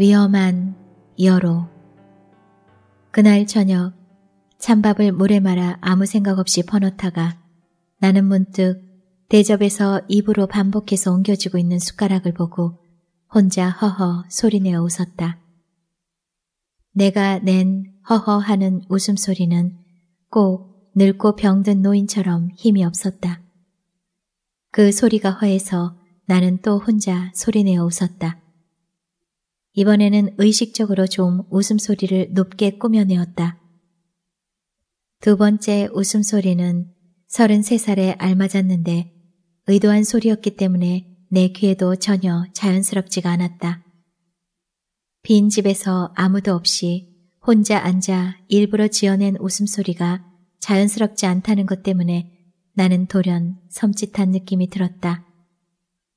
위험한 여로. 그날 저녁 찬밥을 물에 말아 아무 생각 없이 퍼넣다가 나는 문득 대접에서 입으로 반복해서 옮겨지고 있는 숟가락을 보고 혼자 허허 소리내어 웃었다. 내가 낸 허허하는 웃음소리는 꼭 늙고 병든 노인처럼 힘이 없었다. 그 소리가 허해서 나는 또 혼자 소리내어 웃었다. 이번에는 의식적으로 좀 웃음소리를 높게 꾸며내었다. 두 번째 웃음소리는 33살에 알맞았는데 의도한 소리였기 때문에 내 귀에도 전혀 자연스럽지가 않았다. 빈 집에서 아무도 없이 혼자 앉아 일부러 지어낸 웃음소리가 자연스럽지 않다는 것 때문에 나는 돌연 섬찟한 느낌이 들었다.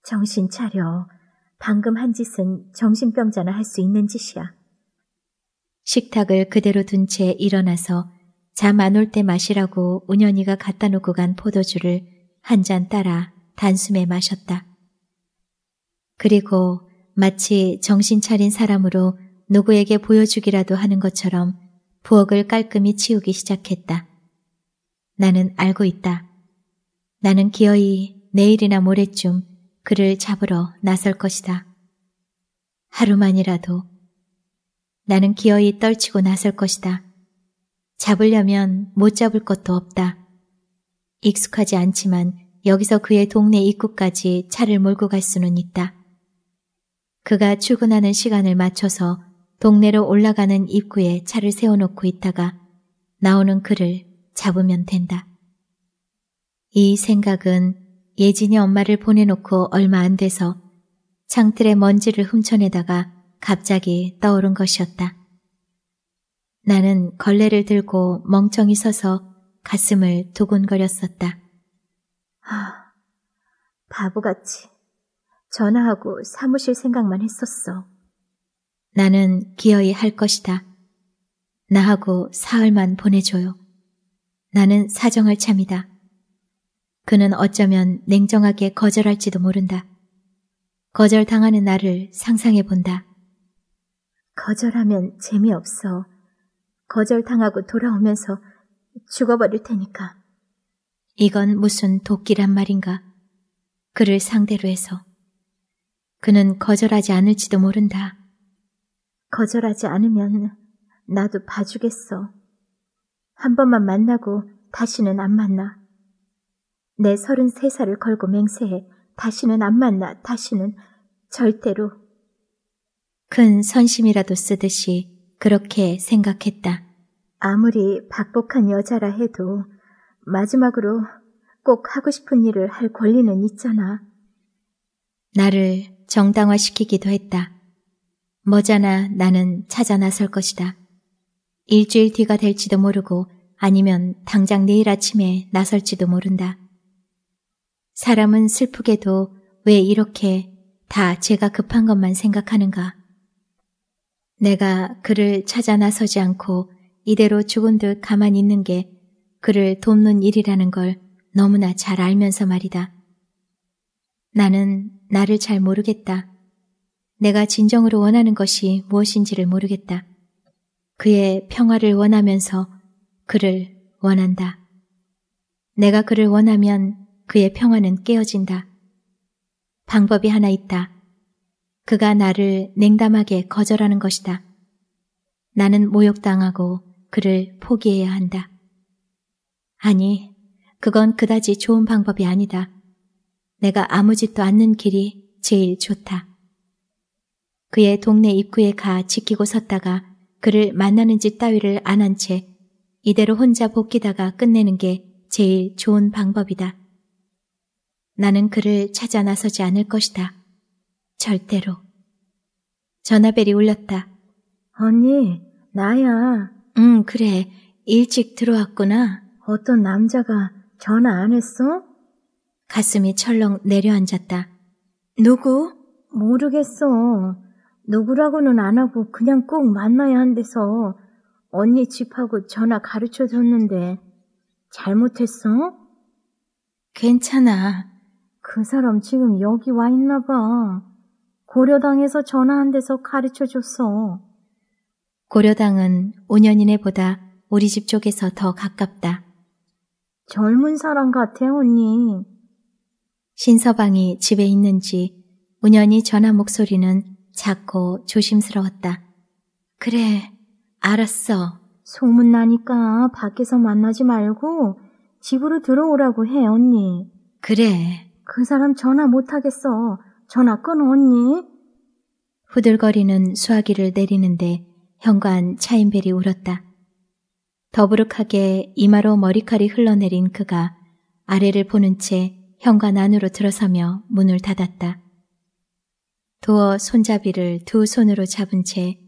정신 차려. 방금 한 짓은 정신병자나 할 수 있는 짓이야. 식탁을 그대로 둔 채 일어나서 잠 안 올 때 마시라고 운현이가 갖다 놓고 간 포도주를 한 잔 따라 단숨에 마셨다. 그리고 마치 정신 차린 사람으로 누구에게 보여주기라도 하는 것처럼 부엌을 깔끔히 치우기 시작했다. 나는 알고 있다. 나는 기어이 내일이나 모레쯤 그를 잡으러 나설 것이다. 하루만이라도 나는 기어이 떨치고 나설 것이다. 잡으려면 못 잡을 것도 없다. 익숙하지 않지만 여기서 그의 동네 입구까지 차를 몰고 갈 수는 있다. 그가 출근하는 시간을 맞춰서 동네로 올라가는 입구에 차를 세워놓고 있다가 나오는 그를 잡으면 된다. 이 생각은 예진이 엄마를 보내놓고 얼마 안 돼서 창틀에 먼지를 훔쳐내다가 갑자기 떠오른 것이었다. 나는 걸레를 들고 멍청이 서서 가슴을 두근거렸었다. 아, 바보같이 전화하고 사무실 생각만 했었어. 나는 기어이 할 것이다. 나하고 사흘만 보내줘요. 나는 사정할 참이다. 그는 어쩌면 냉정하게 거절할지도 모른다. 거절당하는 나를 상상해 본다. 거절하면 재미없어. 거절당하고 돌아오면서 죽어버릴 테니까. 이건 무슨 도끼란 말인가. 그를 상대로 해서. 그는 거절하지 않을지도 모른다. 거절하지 않으면 나도 봐주겠어. 한 번만 만나고 다시는 안 만나. 내 서른 세살을 걸고 맹세해 다시는 안 만나, 다시는 절대로. 큰 선심이라도 쓰듯이 그렇게 생각했다. 아무리 박복한 여자라 해도 마지막으로 꼭 하고 싶은 일을 할 권리는 있잖아. 나를 정당화시키기도 했다. 머자나 나는 찾아 나설 것이다. 일주일 뒤가 될지도 모르고 아니면 당장 내일 아침에 나설지도 모른다. 사람은 슬프게도 왜 이렇게 다 제가 급한 것만 생각하는가. 내가 그를 찾아 나서지 않고 이대로 죽은 듯 가만히 있는 게 그를 돕는 일이라는 걸 너무나 잘 알면서 말이다. 나는 나를 잘 모르겠다. 내가 진정으로 원하는 것이 무엇인지를 모르겠다. 그의 평화를 원하면서 그를 원한다. 내가 그를 원하면 그의 평화는 깨어진다. 방법이 하나 있다. 그가 나를 냉담하게 거절하는 것이다. 나는 모욕당하고 그를 포기해야 한다. 아니, 그건 그다지 좋은 방법이 아니다. 내가 아무 짓도 않는 길이 제일 좋다. 그의 동네 입구에 가 지키고 섰다가 그를 만나는 짓 따위를 안 한 채 이대로 혼자 복귀다가 끝내는 게 제일 좋은 방법이다. 나는 그를 찾아 나서지 않을 것이다. 절대로. 전화벨이 울렸다. 언니, 나야. 응, 그래. 일찍 들어왔구나. 어떤 남자가 전화 안 했어? 가슴이 철렁 내려앉았다. 누구? 모르겠어. 누구라고는 안 하고 그냥 꼭 만나야 한대서 언니 집하고 전화 가르쳐 줬는데 잘못했어? 괜찮아. 그 사람 지금 여기 와 있나 봐. 고려당에서 전화 한 대서 가르쳐 줬어. 고려당은 5년이네보다 우리 집 쪽에서 더 가깝다. 젊은 사람 같아, 언니. 신서방이 집에 있는지 운연히 전화 목소리는 작고 조심스러웠다. 그래, 알았어. 소문나니까 밖에서 만나지 말고 집으로 들어오라고 해, 언니. 그래. 그 사람 전화 못하겠어. 전화 끊어, 언니. 후들거리는 수화기를 내리는데 현관 차인벨이 울었다. 더부룩하게 이마로 머리칼이 흘러내린 그가 아래를 보는 채 현관 안으로 들어서며 문을 닫았다. 도어 손잡이를 두 손으로 잡은 채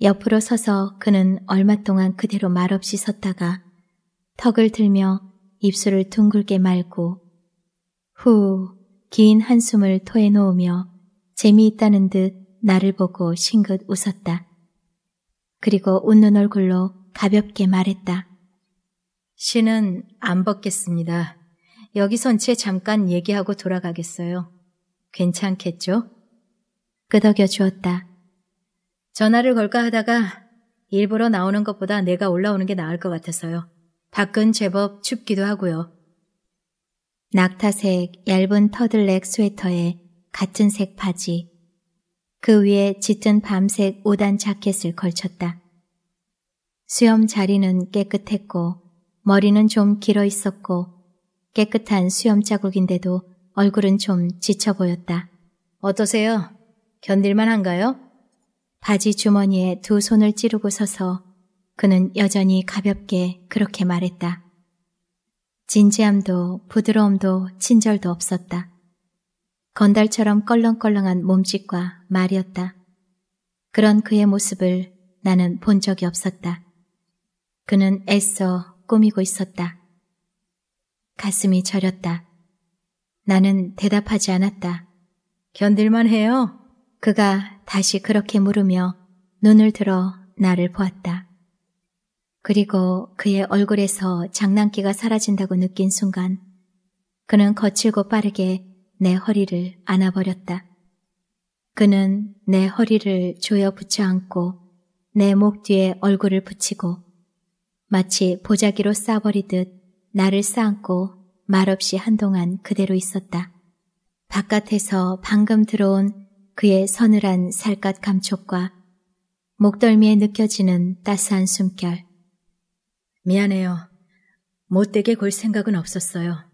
옆으로 서서 그는 얼마 동안 그대로 말없이 섰다가 턱을 들며 입술을 둥글게 말고 후, 긴 한숨을 토해놓으며 재미있다는 듯 나를 보고 싱긋 웃었다. 그리고 웃는 얼굴로 가볍게 말했다. 신은 안 벗겠습니다. 여기선 채 잠깐 얘기하고 돌아가겠어요. 괜찮겠죠? 끄덕여 주었다. 전화를 걸까 하다가 일부러 나오는 것보다 내가 올라오는 게 나을 것 같아서요. 밖은 제법 춥기도 하고요. 낙타색 얇은 터들렉 스웨터에 같은 색 바지, 그 위에 짙은 밤색 오단 자켓을 걸쳤다. 수염 자리는 깨끗했고 머리는 좀 길어 있었고 깨끗한 수염 자국인데도 얼굴은 좀 지쳐 보였다. 어떠세요? 견딜만 한가요? 바지 주머니에 두 손을 찌르고 서서 그는 여전히 가볍게 그렇게 말했다. 진지함도 부드러움도 친절도 없었다. 건달처럼 껄렁껄렁한 몸짓과 말이었다. 그런 그의 모습을 나는 본 적이 없었다. 그는 애써 꾸미고 있었다. 가슴이 저렸다. 나는 대답하지 않았다. 견딜만 해요. 그가 다시 그렇게 물으며 눈을 들어 나를 보았다. 그리고 그의 얼굴에서 장난기가 사라진다고 느낀 순간 그는 거칠고 빠르게 내 허리를 안아버렸다. 그는 내 허리를 조여 붙여안고 내 목 뒤에 얼굴을 붙이고 마치 보자기로 싸버리듯 나를 싸안고 말없이 한동안 그대로 있었다. 바깥에서 방금 들어온 그의 서늘한 살갗 감촉과 목덜미에 느껴지는 따스한 숨결, 미안해요. 못되게 골 생각은 없었어요.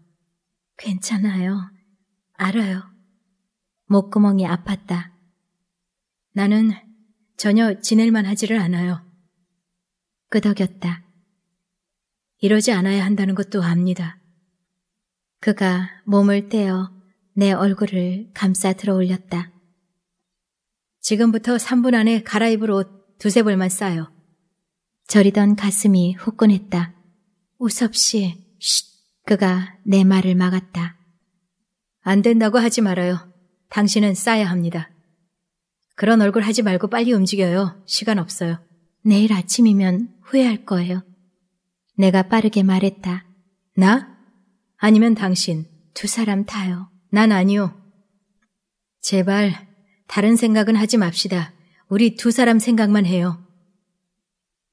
괜찮아요. 알아요. 목구멍이 아팠다. 나는 전혀 지낼만 하지를 않아요. 끄덕였다. 이러지 않아야 한다는 것도 압니다. 그가 몸을 떼어 내 얼굴을 감싸 들어 올렸다. 지금부터 3분 안에 갈아입을 옷 두세 벌만 싸요. 저리던 가슴이 후끈했다. 우섭 씨, 쉿! 그가 내 말을 막았다. 안 된다고 하지 말아요. 당신은 싸야 합니다. 그런 얼굴 하지 말고 빨리 움직여요. 시간 없어요. 내일 아침이면 후회할 거예요. 내가 빠르게 말했다. 나? 아니면 당신? 두 사람 다요. 난 아니요. 제발, 다른 생각은 하지 맙시다. 우리 두 사람 생각만 해요.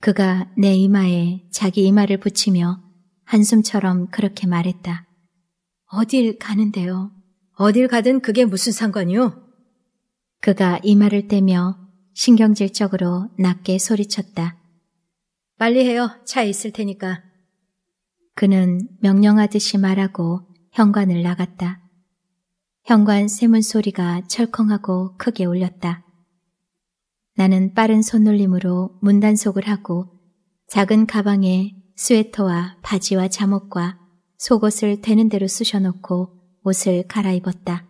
그가 내 이마에 자기 이마를 붙이며 한숨처럼 그렇게 말했다. 어딜 가는데요? 어딜 가든 그게 무슨 상관이요? 그가 이마를 떼며 신경질적으로 낮게 소리쳤다. 빨리 해요. 차에 있을 테니까. 그는 명령하듯이 말하고 현관을 나갔다. 현관 세문 소리가 철컹하고 크게 울렸다. 나는 빠른 손놀림으로 문단속을 하고 작은 가방에 스웨터와 바지와 잠옷과 속옷을 되는 대로 쑤셔놓고 옷을 갈아입었다.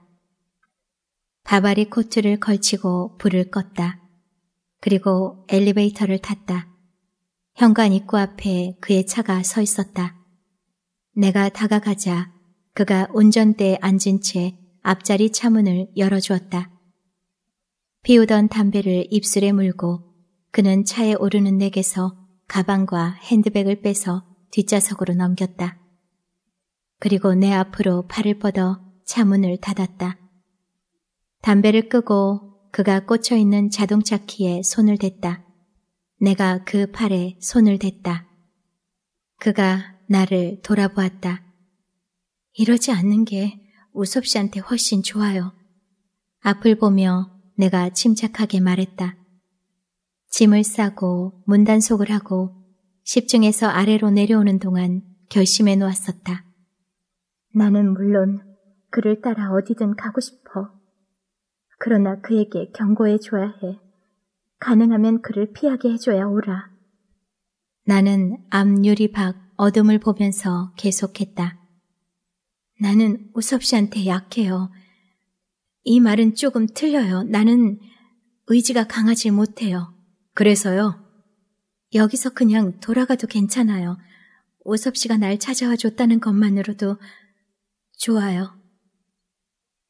바바리 코트를 걸치고 불을 껐다. 그리고 엘리베이터를 탔다. 현관 입구 앞에 그의 차가 서 있었다. 내가 다가가자 그가 운전대에 앉은 채 앞자리 차문을 열어주었다. 피우던 담배를 입술에 물고 그는 차에 오르는 내게서 가방과 핸드백을 빼서 뒷좌석으로 넘겼다. 그리고 내 앞으로 팔을 뻗어 차문을 닫았다. 담배를 끄고 그가 꽂혀 있는 자동차 키에 손을 댔다. 내가 그 팔에 손을 댔다. 그가 나를 돌아보았다. 이러지 않는 게 우섭 씨한테 훨씬 좋아요. 앞을 보며 내가 침착하게 말했다. 짐을 싸고 문단속을 하고 10층에서 아래로 내려오는 동안 결심해 놓았었다. 나는 물론 그를 따라 어디든 가고 싶어. 그러나 그에게 경고해 줘야 해. 가능하면 그를 피하게 해줘야 오라. 나는 암유리밖 어둠을 보면서 계속했다. 나는 우섭 씨한테 약해요. 이 말은 조금 틀려요. 나는 의지가 강하지 못해요. 그래서요? 여기서 그냥 돌아가도 괜찮아요. 오섭 씨가 날 찾아와 줬다는 것만으로도 좋아요.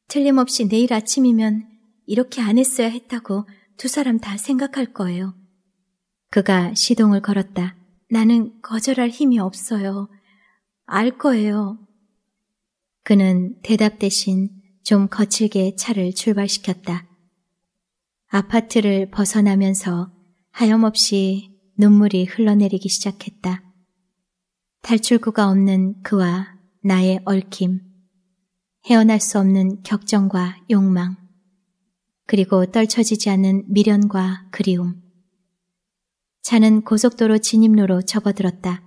틀림없이 내일 아침이면 이렇게 안 했어야 했다고 두 사람 다 생각할 거예요. 그가 시동을 걸었다. 나는 거절할 힘이 없어요. 알 거예요. 그는 대답 대신 좀 거칠게 차를 출발시켰다. 아파트를 벗어나면서 하염없이 눈물이 흘러내리기 시작했다. 탈출구가 없는 그와 나의 얽힘, 헤어날 수 없는 격정과 욕망, 그리고 떨쳐지지 않은 미련과 그리움. 차는 고속도로 진입로로 접어들었다.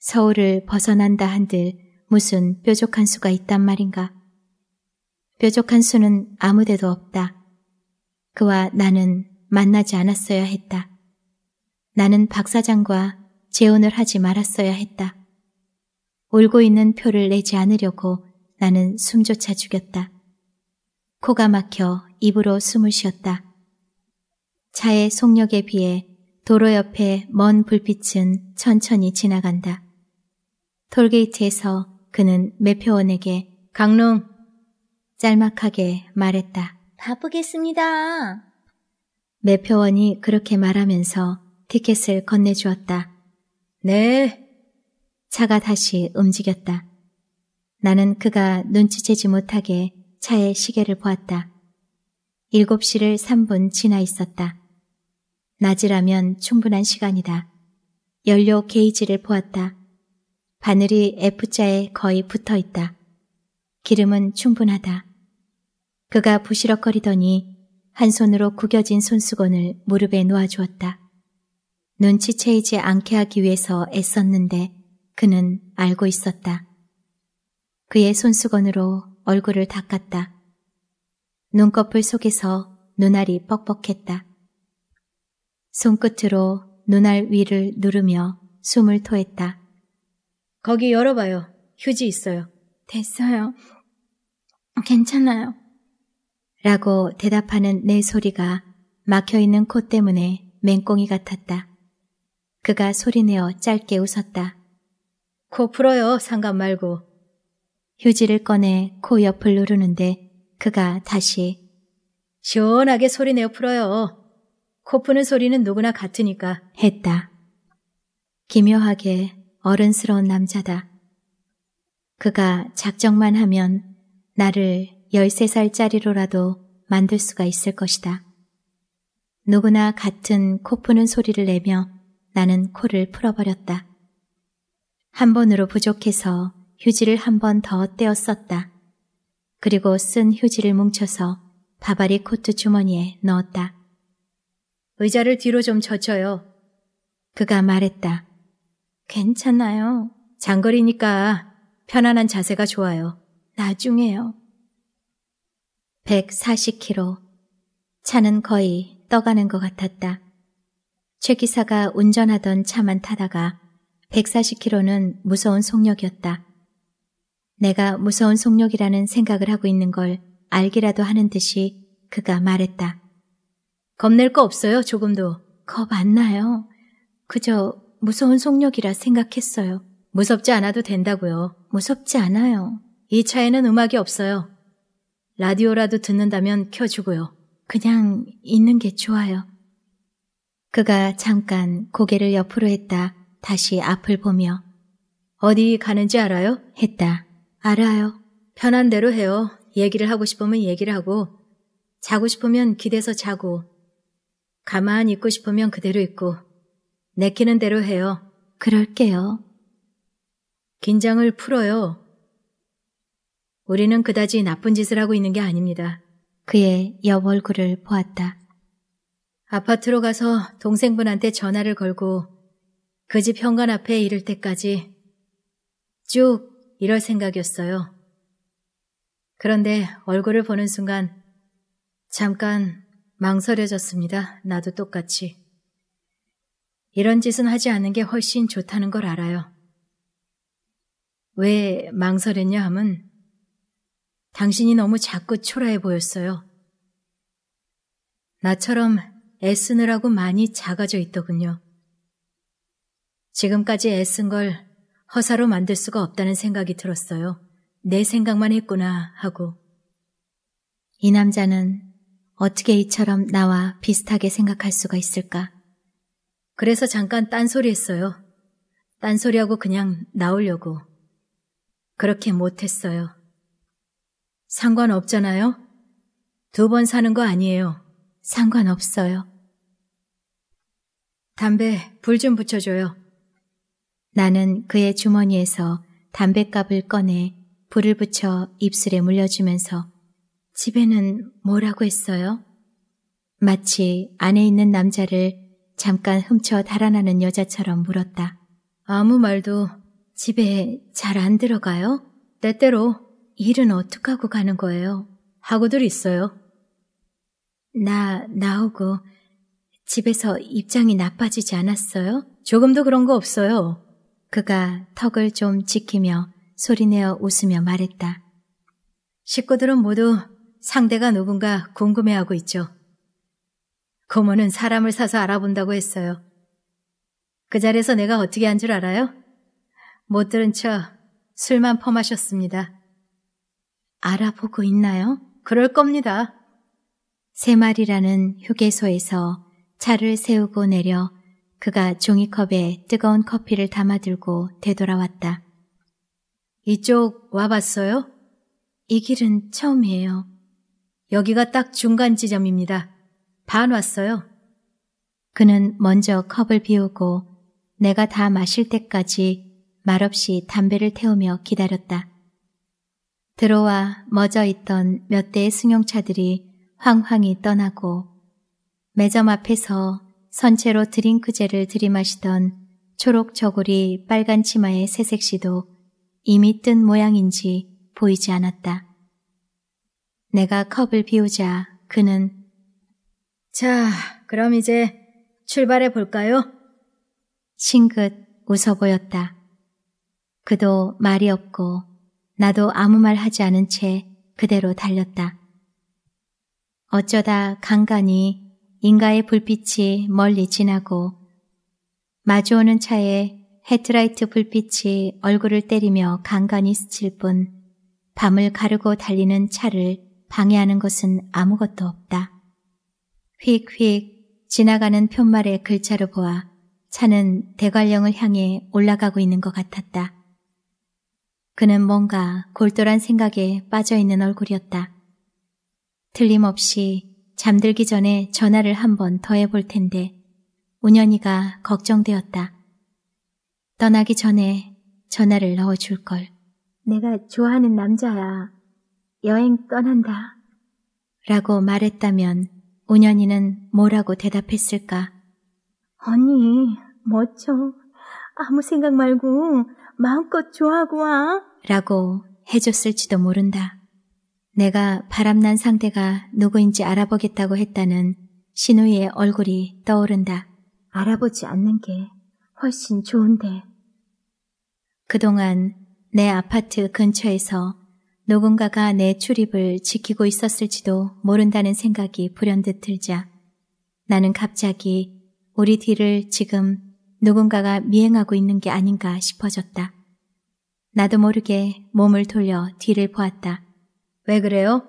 서울을 벗어난다 한들 무슨 뾰족한 수가 있단 말인가. 뾰족한 수는 아무데도 없다. 그와 나는 만나지 않았어야 했다. 나는 박 사장과 재혼을 하지 말았어야 했다. 울고 있는 표를 내지 않으려고 나는 숨조차 죽였다. 코가 막혀 입으로 숨을 쉬었다. 차의 속력에 비해 도로 옆에 먼 불빛은 천천히 지나간다. 톨게이트에서 그는 매표원에게 강릉 짤막하게 말했다. 바쁘겠습니다. 매표원이 그렇게 말하면서 티켓을 건네주었다. 네. 차가 다시 움직였다. 나는 그가 눈치채지 못하게 차의 시계를 보았다. 7시를 3분 지나 있었다. 낮이라면 충분한 시간이다. 연료 게이지를 보았다. 바늘이 F자에 거의 붙어 있다. 기름은 충분하다. 그가 부시럭거리더니 한 손으로 구겨진 손수건을 무릎에 놓아주었다. 눈치채이지 않게 하기 위해서 애썼는데 그는 알고 있었다. 그의 손수건으로 얼굴을 닦았다. 눈꺼풀 속에서 눈알이 뻑뻑했다. 손끝으로 눈알 위를 누르며 숨을 토했다. 거기 열어봐요. 휴지 있어요. 됐어요. 괜찮아요. 라고 대답하는 내 소리가 막혀있는 코 때문에 맹꽁이 같았다. 그가 소리내어 짧게 웃었다. 코 풀어요, 상관 말고. 휴지를 꺼내 코 옆을 누르는데 그가 다시 시원하게 소리내어 풀어요. 코 푸는 소리는 누구나 같으니까 했다. 기묘하게 어른스러운 남자다. 그가 작정만 하면 나를 13살짜리로라도 만들 수가 있을 것이다. 누구나 같은 코 푸는 소리를 내며 나는 코를 풀어버렸다. 한 번으로 부족해서 휴지를 한 번 더떼었었다 그리고 쓴 휴지를 뭉쳐서 바바리 코트 주머니에 넣었다. 의자를 뒤로 좀 젖혀요. 그가 말했다. 괜찮아요. 장거리니까 편안한 자세가 좋아요. 나중에요. 140km. 차는 거의 떠가는 것 같았다. 최 기사가 운전하던 차만 타다가 140km는 무서운 속력이었다. 내가 무서운 속력이라는 생각을 하고 있는 걸 알기라도 하는 듯이 그가 말했다. 겁낼 거 없어요, 조금도. 겁 안 나요. 그저 무서운 속력이라 생각했어요. 무섭지 않아도 된다고요. 무섭지 않아요. 이 차에는 음악이 없어요. 라디오라도 듣는다면 켜주고요. 그냥 있는 게 좋아요. 그가 잠깐 고개를 옆으로 했다. 다시 앞을 보며 어디 가는지 알아요? 했다. 알아요. 편한 대로 해요. 얘기를 하고 싶으면 얘기를 하고 자고 싶으면 기대서 자고 가만히 있고 싶으면 그대로 있고 내키는 대로 해요. 그럴게요. 긴장을 풀어요. 우리는 그다지 나쁜 짓을 하고 있는 게 아닙니다. 그의 옆 얼굴을 보았다. 아파트로 가서 동생분한테 전화를 걸고 그 집 현관 앞에 이를 때까지 쭉 이럴 생각이었어요. 그런데 얼굴을 보는 순간 잠깐 망설여졌습니다. 나도 똑같이. 이런 짓은 하지 않는 게 훨씬 좋다는 걸 알아요. 왜 망설였냐 하면 당신이 너무 작고 초라해 보였어요. 나처럼 애쓰느라고 많이 작아져 있더군요. 지금까지 애쓴 걸 허사로 만들 수가 없다는 생각이 들었어요. 내 생각만 했구나 하고. 이 남자는 어떻게 이처럼 나와 비슷하게 생각할 수가 있을까? 그래서 잠깐 딴소리 했어요. 딴소리하고 그냥 나오려고. 그렇게 못했어요. 상관없잖아요. 두 번 사는 거 아니에요. 상관없어요. 담배 불 좀 붙여줘요. 나는 그의 주머니에서 담뱃갑을 꺼내 불을 붙여 입술에 물려주면서 집에는 뭐라고 했어요? 마치 안에 있는 남자를 잠깐 훔쳐 달아나는 여자처럼 물었다. 아무 말도 집에 잘 안 들어가요? 때때로 일은 어떡하고 가는 거예요? 하고들 있어요. 나, 나오고, 집에서 입장이 나빠지지 않았어요? 조금도 그런 거 없어요. 그가 턱을 좀 지키며 소리내어 웃으며 말했다. 식구들은 모두 상대가 누군가 궁금해하고 있죠. 고모는 사람을 사서 알아본다고 했어요. 그 자리에서 내가 어떻게 한 줄 알아요? 못 들은 척 술만 퍼마셨습니다. 알아보고 있나요? 그럴 겁니다. 새마리라는 휴게소에서 차를 세우고 내려 그가 종이컵에 뜨거운 커피를 담아들고 되돌아왔다. 이쪽 와봤어요? 이 길은 처음이에요. 여기가 딱 중간 지점입니다. 반 왔어요. 그는 먼저 컵을 비우고 내가 다 마실 때까지 말없이 담배를 태우며 기다렸다. 들어와 멎어 있던 몇 대의 승용차들이 황황히 떠나고 매점 앞에서 선체로 드링크제를 들이마시던 초록 저고리 빨간 치마의 새색 시도 이미 뜬 모양인지 보이지 않았다. 내가 컵을 비우자 그는 자, 그럼 이제 출발해 볼까요? 싱긋 웃어 보였다. 그도 말이 없고 나도 아무 말 하지 않은 채 그대로 달렸다. 어쩌다 간간히 인가의 불빛이 멀리 지나고 마주오는 차에 헤드라이트 불빛이 얼굴을 때리며 간간히 스칠 뿐 밤을 가르고 달리는 차를 방해하는 것은 아무것도 없다. 휙휙 지나가는 푯말의 글자로 보아 차는 대관령을 향해 올라가고 있는 것 같았다. 그는 뭔가 골똘한 생각에 빠져있는 얼굴이었다. 틀림없이 잠들기 전에 전화를 한번 더 해볼 텐데 운현이가 걱정되었다. 떠나기 전에 전화를 넣어줄 걸. 내가 좋아하는 남자야. 여행 떠난다. 라고 말했다면 운현이는 뭐라고 대답했을까? 언니, 멋져. 아무 생각 말고 마음껏 좋아하고 와. 라고 해줬을지도 모른다. 내가 바람난 상대가 누구인지 알아보겠다고 했다는 신우이의 얼굴이 떠오른다. 알아보지 않는 게 훨씬 좋은데. 그동안 내 아파트 근처에서 누군가가 내 출입을 지키고 있었을지도 모른다는 생각이 불현듯 들자 나는 갑자기 우리 뒤를 지금 누군가가 미행하고 있는 게 아닌가 싶어졌다. 나도 모르게 몸을 돌려 뒤를 보았다. 왜 그래요?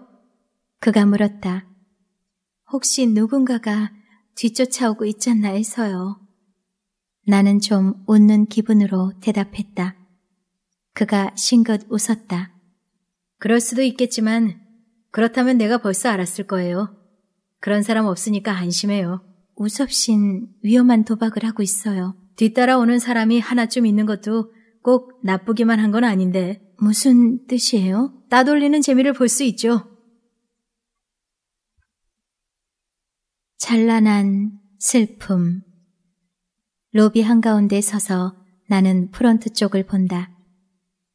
그가 물었다. 혹시 누군가가 뒤쫓아오고 있잖나 해서요. 나는 좀 웃는 기분으로 대답했다. 그가 싱긋 웃었다. 그럴 수도 있겠지만 그렇다면 내가 벌써 알았을 거예요. 그런 사람 없으니까 안심해요. 우섭신 위험한 도박을 하고 있어요. 뒤따라오는 사람이 하나쯤 있는 것도 꼭 나쁘기만 한 건 아닌데 무슨 뜻이에요? 따돌리는 재미를 볼 수 있죠. 찬란한 슬픔 로비 한가운데 서서 나는 프런트 쪽을 본다.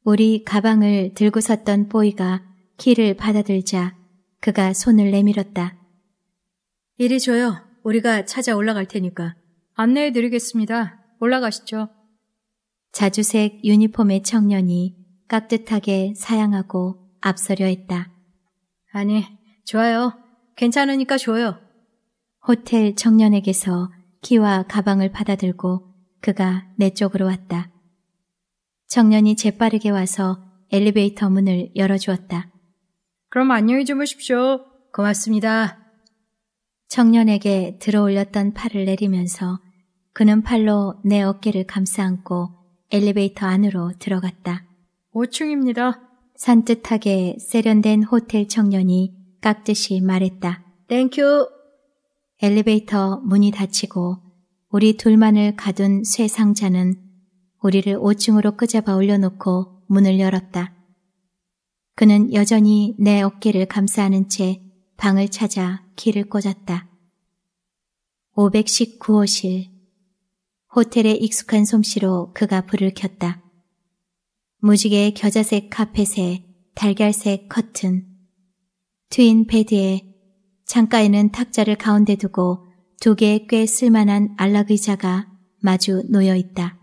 우리 가방을 들고 섰던 보이가 키를 받아들자 그가 손을 내밀었다. 이리 줘요. 우리가 찾아 올라갈 테니까. 안내해 드리겠습니다. 올라가시죠. 자주색 유니폼의 청년이 깍듯하게 사양하고 앞서려 했다. 아니, 좋아요. 괜찮으니까 줘요. 호텔 청년에게서 키와 가방을 받아들고 그가 내 쪽으로 왔다. 청년이 재빠르게 와서 엘리베이터 문을 열어주었다. 그럼 안녕히 주무십시오. 고맙습니다. 청년에게 들어 올렸던 팔을 내리면서 그는 팔로 내 어깨를 감싸안고 엘리베이터 안으로 들어갔다. 5층입니다. 산뜻하게 세련된 호텔 청년이 깍듯이 말했다. 땡큐. 엘리베이터 문이 닫히고 우리 둘만을 가둔 쇠상자는 우리를 5층으로 끄잡아 올려놓고 문을 열었다. 그는 여전히 내 어깨를 감싸안은 채 방을 찾아 길을 꽂았다. 519호실 호텔의 익숙한 솜씨로 그가 불을 켰다. 무지개 겨자색 카펫에 달걀색 커튼, 트윈 베드에 창가에는 탁자를 가운데 두고 두 개의 꽤 쓸만한 안락의자가 마주 놓여 있다.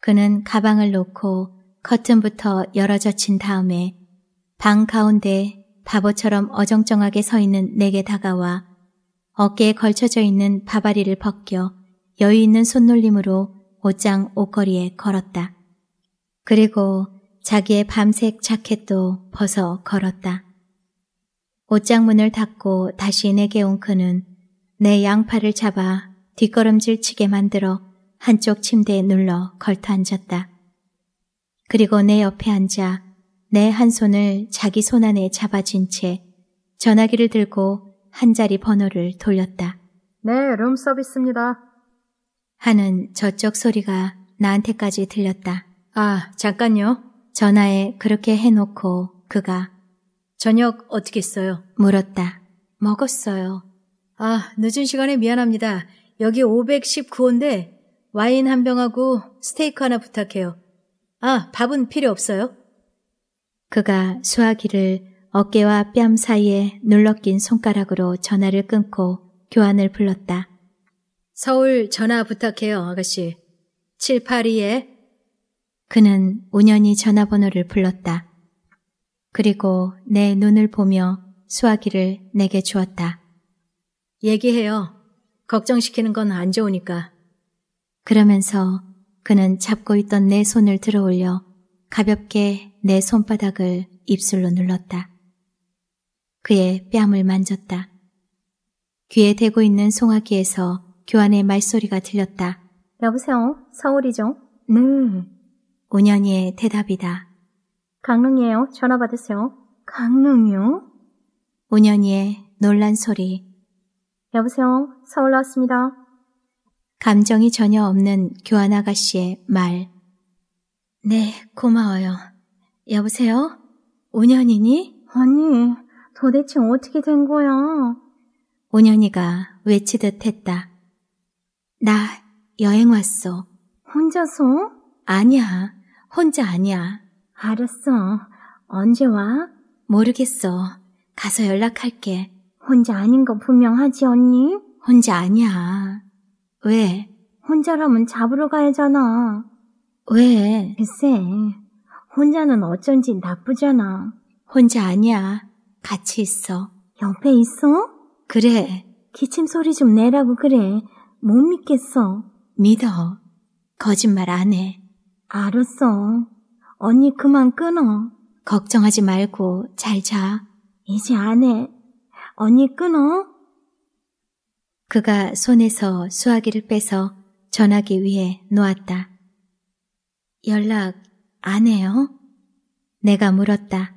그는 가방을 놓고 커튼부터 열어 젖힌 다음에 방 가운데 바보처럼 어정쩡하게 서 있는 내게 다가와 어깨에 걸쳐져 있는 바바리를 벗겨 여유 있는 손놀림으로 옷장 옷걸이에 걸었다. 그리고 자기의 밤색 자켓도 벗어 걸었다. 옷장 문을 닫고 다시 내게 온 그는 내 양팔을 잡아 뒷걸음질 치게 만들어 한쪽 침대에 눌러 걸터 앉았다. 그리고 내 옆에 앉아 내 한 손을 자기 손 안에 잡아진채 전화기를 들고 한 자리 번호를 돌렸다. 네, 룸 서비스입니다. 하는 저쪽 소리가 나한테까지 들렸다. 아, 잠깐요. 전화에 그렇게 해놓고 그가 저녁 어떻게 했어요? 물었다. 먹었어요. 아, 늦은 시간에 미안합니다. 여기 519호인데 와인 한 병하고 스테이크 하나 부탁해요. 아, 밥은 필요 없어요? 그가 수화기를 어깨와 뺨 사이에 눌러 낀 손가락으로 전화를 끊고 교환을 불렀다. 서울 전화 부탁해요, 아가씨. 782에. 그는 우연히 전화번호를 불렀다. 그리고 내 눈을 보며 수화기를 내게 주었다. 얘기해요. 걱정시키는 건 안 좋으니까. 그러면서 그는 잡고 있던 내 손을 들어 올려 가볍게 내 손바닥을 입술로 눌렀다. 그의 뺨을 만졌다. 귀에 대고 있는 송아기에서 교환의 말소리가 들렸다. 여보세요? 서울이죠? 네. 오년이의 대답이다. 강릉이에요. 전화 받으세요. 강릉이요? 오년이의 놀란 소리. 여보세요. 서울 나왔습니다. 감정이 전혀 없는 교환 아가씨의 말. 네, 고마워요. 여보세요? 오년이니? 아니, 도대체 어떻게 된 거야? 오년이가 외치듯 했다. 나 여행 왔어. 혼자서? 아니야. 혼자 아니야. 알았어. 언제 와? 모르겠어. 가서 연락할게. 혼자 아닌 거 분명하지, 언니? 혼자 아니야. 왜? 혼자라면 잡으러 가야잖아. 왜? 글쎄, 혼자는 어쩐지 나쁘잖아. 혼자 아니야. 같이 있어. 옆에 있어? 그래. 기침 소리 좀 내라고 그래. 못 믿겠어. 믿어. 거짓말 안 해. 알았어. 언니 그만 끊어. 걱정하지 말고 잘 자. 이제 안 해. 언니 끊어. 그가 손에서 수화기를 빼서 전화기 위에 놓았다. 연락 안 해요? 내가 물었다.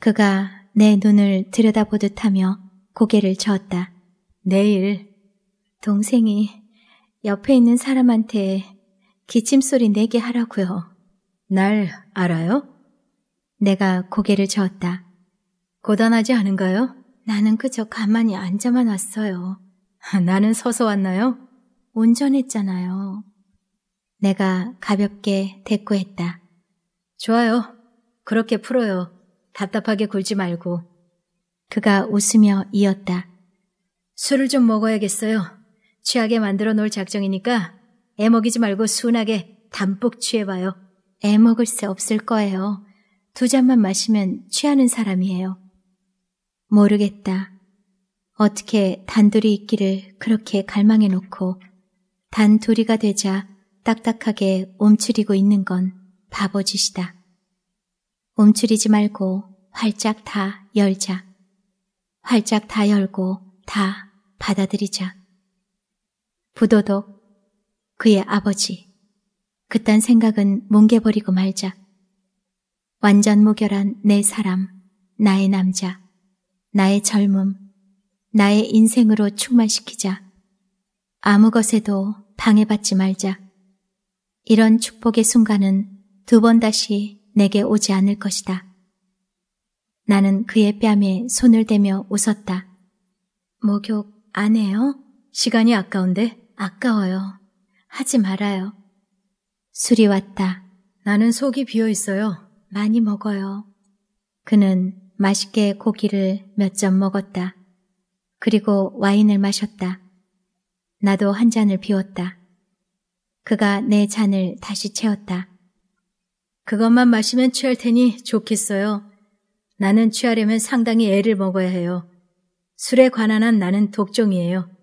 그가 내 눈을 들여다보듯 하며 고개를 저었다. 내일 동생이 옆에 있는 사람한테 기침 소리 내게 하라고요. 날 알아요? 내가 고개를 저었다. 고단하지 않은가요? 나는 그저 가만히 앉아만 왔어요. 나는 서서 왔나요? 온전했잖아요. 내가 가볍게 대꾸했다. 좋아요. 그렇게 풀어요. 답답하게 굴지 말고. 그가 웃으며 이었다. 술을 좀 먹어야겠어요. 취하게 만들어 놓을 작정이니까 애 먹이지 말고 순하게 담뿍 취해봐요. 애 먹을 새 없을 거예요. 두 잔만 마시면 취하는 사람이에요. 모르겠다. 어떻게 단둘이 있기를 그렇게 갈망해 놓고 단둘이가 되자 딱딱하게 움츠리고 있는 건 바보짓이다. 움츠리지 말고 활짝 다 열자. 활짝 다 열고 다 받아들이자. 부도덕, 그의 아버지. 그딴 생각은 뭉개버리고 말자. 완전 무결한 내 사람, 나의 남자, 나의 젊음, 나의 인생으로 충만시키자. 아무 것에도 방해받지 말자. 이런 축복의 순간은 두 번 다시 내게 오지 않을 것이다. 나는 그의 뺨에 손을 대며 웃었다. 목욕 안 해요? 시간이 아까운데? 아까워요. 하지 말아요. 술이 왔다. 나는 속이 비어 있어요. 많이 먹어요. 그는 맛있게 고기를 몇 점 먹었다. 그리고 와인을 마셨다. 나도 한 잔을 비웠다. 그가 내 잔을 다시 채웠다. 그것만 마시면 취할 테니 좋겠어요. 나는 취하려면 상당히 애를 먹어야 해요. 술에 관한 한 나는 독종이에요.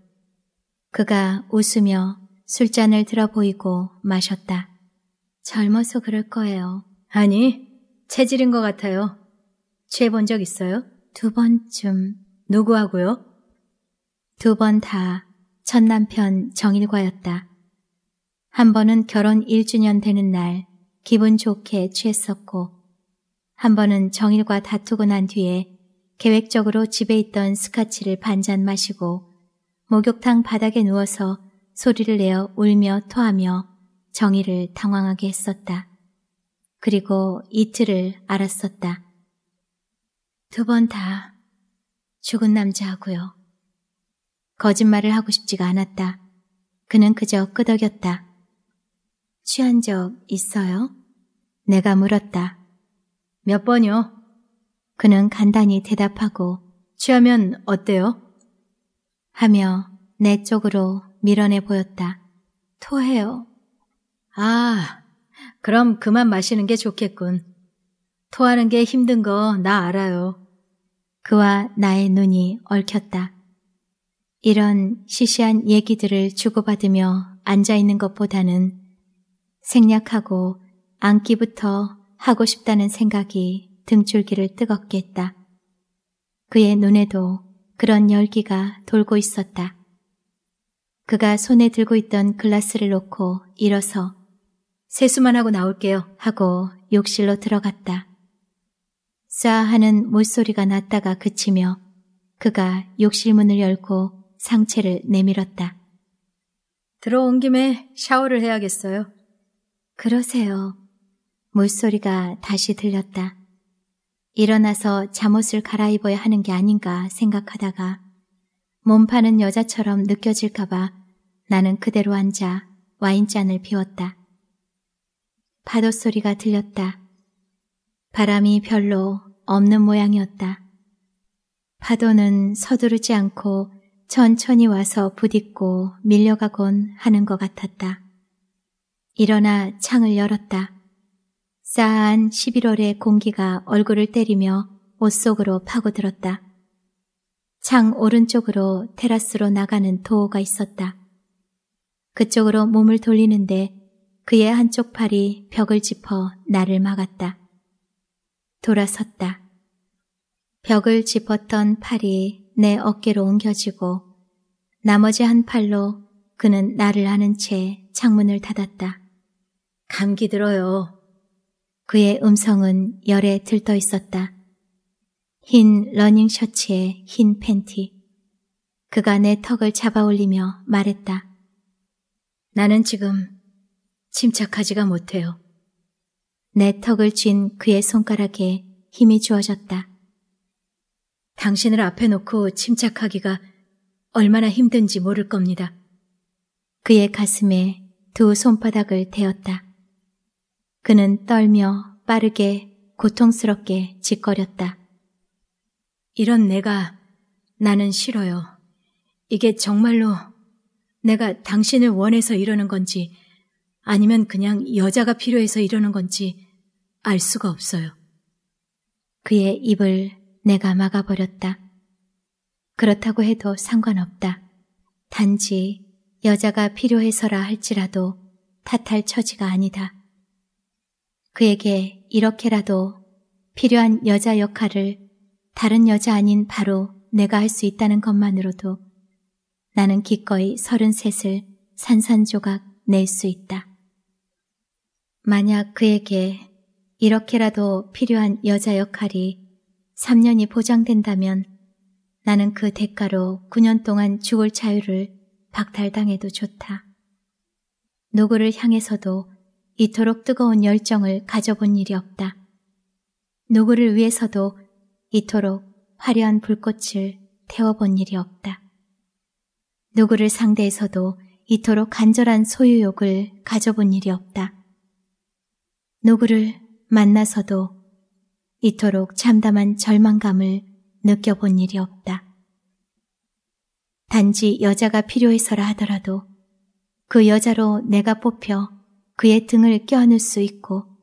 그가 웃으며 술잔을 들어 보이고 마셨다. 젊어서 그럴 거예요. 아니, 체질인 것 같아요. 취해본 적 있어요? 두 번쯤. 누구하고요? 두 번 다 첫 남편 정일과였다. 한 번은 결혼 1주년 되는 날 기분 좋게 취했었고 한 번은 정일과 다투고 난 뒤에 계획적으로 집에 있던 스카치를 반잔 마시고 목욕탕 바닥에 누워서 소리를 내어 울며 토하며 정의를 당황하게 했었다. 그리고 이틀을 알았었다. 두 번 다 죽은 남자하고요. 거짓말을 하고 싶지가 않았다. 그는 그저 끄덕였다. 취한 적 있어요? 내가 물었다. 몇 번요? 그는 간단히 대답하고 취하면 어때요? 하며 내 쪽으로 밀어내 보였다. 토해요. 아, 그럼 그만 마시는 게 좋겠군. 토하는 게 힘든 거 나 알아요. 그와 나의 눈이 얽혔다. 이런 시시한 얘기들을 주고받으며 앉아있는 것보다는 생략하고 앉기부터 하고 싶다는 생각이 등줄기를 뜨겁게 했다. 그의 눈에도 그런 열기가 돌고 있었다. 그가 손에 들고 있던 글라스를 놓고 일어서 세수만 하고 나올게요 하고 욕실로 들어갔다. 쏴하는물소리가 났다가 그치며 그가 욕실 문을 열고 상체를 내밀었다. 들어온 김에 샤워를 해야겠어요. 그러세요. 물소리가 다시 들렸다. 일어나서 잠옷을 갈아입어야 하는 게 아닌가 생각하다가 몸 파는 여자처럼 느껴질까봐 나는 그대로 앉아 와인잔을 비웠다. 파도 소리가 들렸다. 바람이 별로 없는 모양이었다. 파도는 서두르지 않고 천천히 와서 부딪고 밀려가곤 하는 것 같았다. 일어나 창을 열었다. 싸한 11월의 공기가 얼굴을 때리며 옷 속으로 파고들었다. 창 오른쪽으로 테라스로 나가는 도어가 있었다. 그쪽으로 몸을 돌리는데 그의 한쪽 팔이 벽을 짚어 나를 막았다. 돌아섰다. 벽을 짚었던 팔이 내 어깨로 옮겨지고 나머지 한 팔로 그는 나를 하는 채 창문을 닫았다. 감기 들어요. 그의 음성은 열에 들떠 있었다. 흰 러닝 셔츠에 흰 팬티. 그가 내 턱을 잡아 올리며 말했다. 나는 지금 침착하지가 못해요. 내 턱을 쥔 그의 손가락에 힘이 주어졌다. 당신을 앞에 놓고 침착하기가 얼마나 힘든지 모를 겁니다. 그의 가슴에 두 손바닥을 대었다. 그는 떨며 빠르게 고통스럽게 짓거렸다. 이런 내가 나는 싫어요. 이게 정말로 내가 당신을 원해서 이러는 건지 아니면 그냥 여자가 필요해서 이러는 건지 알 수가 없어요. 그의 입을 내가 막아버렸다. 그렇다고 해도 상관없다. 단지 여자가 필요해서라 할지라도 탓할 처지가 아니다. 그에게 이렇게라도 필요한 여자 역할을 다른 여자 아닌 바로 내가 할 수 있다는 것만으로도 나는 기꺼이 서른셋을 산산조각 낼 수 있다. 만약 그에게 이렇게라도 필요한 여자 역할이 3년이 보장된다면 나는 그 대가로 9년 동안 죽을 자유를 박탈당해도 좋다. 누구를 향해서도 이토록 뜨거운 열정을 가져본 일이 없다. 누구를 위해서도 이토록 화려한 불꽃을 태워본 일이 없다. 누구를 상대해서도 이토록 간절한 소유욕을 가져본 일이 없다. 누구를 만나서도 이토록 참담한 절망감을 느껴본 일이 없다. 단지 여자가 필요해서라 하더라도 그 여자로 내가 뽑혀 그의 등을 껴안을 수 있고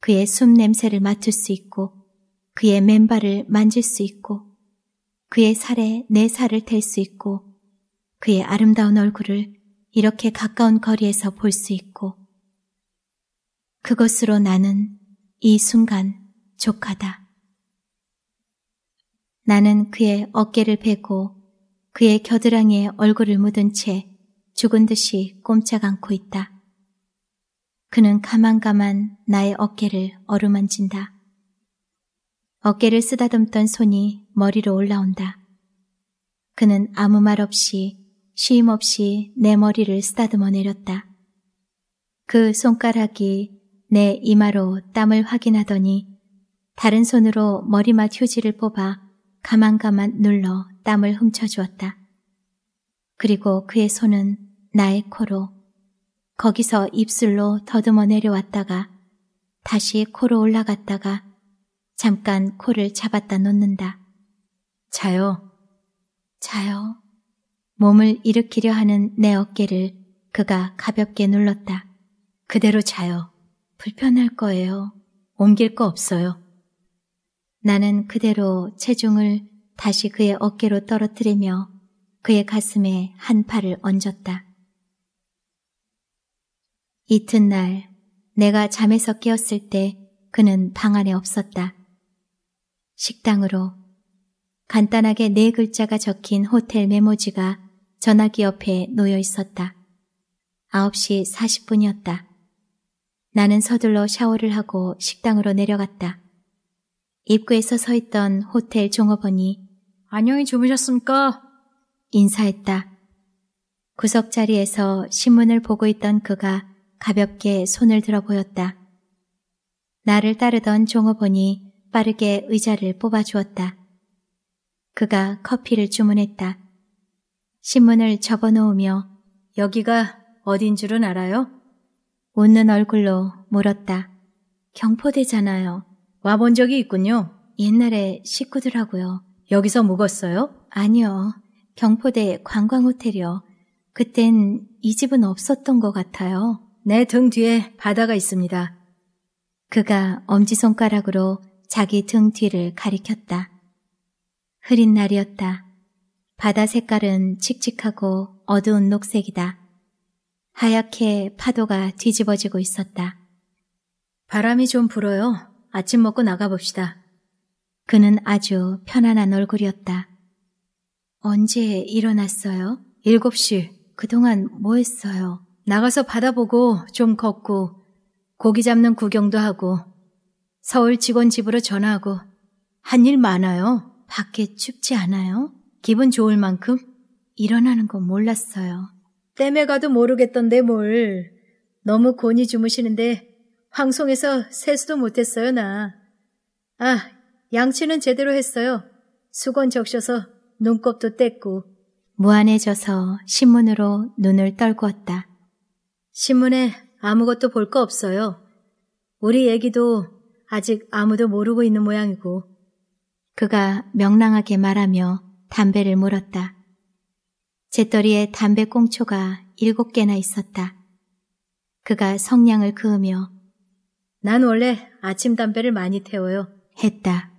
그의 숨 냄새를 맡을 수 있고 그의 맨발을 만질 수 있고 그의 살에 내 네 살을 댈 수 있고 그의 아름다운 얼굴을 이렇게 가까운 거리에서 볼 수 있고 그것으로 나는 이 순간 족하다. 나는 그의 어깨를 베고 그의 겨드랑이에 얼굴을 묻은 채 죽은 듯이 꼼짝 않고 있다. 그는 가만가만 나의 어깨를 어루만진다. 어깨를 쓰다듬던 손이 머리로 올라온다. 그는 아무 말 없이 쉼 없이 내 머리를 쓰다듬어 내렸다. 그 손가락이 내 이마로 땀을 확인하더니 다른 손으로 머리맡 휴지를 뽑아 가만가만 눌러 땀을 훔쳐주었다. 그리고 그의 손은 나의 코로 거기서 입술로 더듬어 내려왔다가 다시 코로 올라갔다가 잠깐 코를 잡았다 놓는다. 자요. 자요. 몸을 일으키려 하는 내 어깨를 그가 가볍게 눌렀다. 그대로 자요. 불편할 거예요. 옮길 거 없어요. 나는 그대로 체중을 다시 그의 어깨로 떨어뜨리며 그의 가슴에 한 팔을 얹었다. 이튿날 내가 잠에서 깨었을 때 그는 방 안에 없었다. 식당으로 간단하게 네 글자가 적힌 호텔 메모지가 전화기 옆에 놓여 있었다. 9시 40분이었다. 나는 서둘러 샤워를 하고 식당으로 내려갔다. 입구에서 서 있던 호텔 종업원이 안녕히 주무셨습니까? 인사했다. 구석 자리에서 신문을 보고 있던 그가 가볍게 손을 들어 보였다. 나를 따르던 종업원이 빠르게 의자를 뽑아주었다. 그가 커피를 주문했다. 신문을 접어놓으며 여기가 어딘 줄은 알아요? 웃는 얼굴로 물었다. 경포대잖아요. 와본 적이 있군요. 옛날에 식구들하고요. 여기서 묵었어요? 아니요. 경포대 관광호텔이요. 그땐 이 집은 없었던 것 같아요. 내등 뒤에 바다가 있습니다. 그가 엄지손가락으로 자기 등 뒤를 가리켰다. 흐린 날이었다. 바다 색깔은 칙칙하고 어두운 녹색이다. 하얗게 파도가 뒤집어지고 있었다. 바람이 좀 불어요. 아침 먹고 나가봅시다. 그는 아주 편안한 얼굴이었다. 언제 일어났어요? 일곱 시. 그동안 뭐 했어요? 나가서 받아 보고 좀 걷고 고기 잡는 구경도 하고 서울 직원 집으로 전화하고 한 일 많아요. 밖에 춥지 않아요? 기분 좋을 만큼 일어나는 거 몰랐어요. 땜에 가도 모르겠던데 뭘. 너무 곤히 주무시는데 황송해서 세수도 못했어요 나. 아, 양치는 제대로 했어요. 수건 적셔서 눈곱도 뗐고 무안해져서 신문으로 눈을 떨구었다. 신문에 아무것도 볼 거 없어요. 우리 얘기도 아직 아무도 모르고 있는 모양이고. 그가 명랑하게 말하며 담배를 물었다. 재떨이에 담배 꽁초가 일곱 개나 있었다. 그가 성냥을 그으며 난 원래 아침 담배를 많이 태워요. 했다.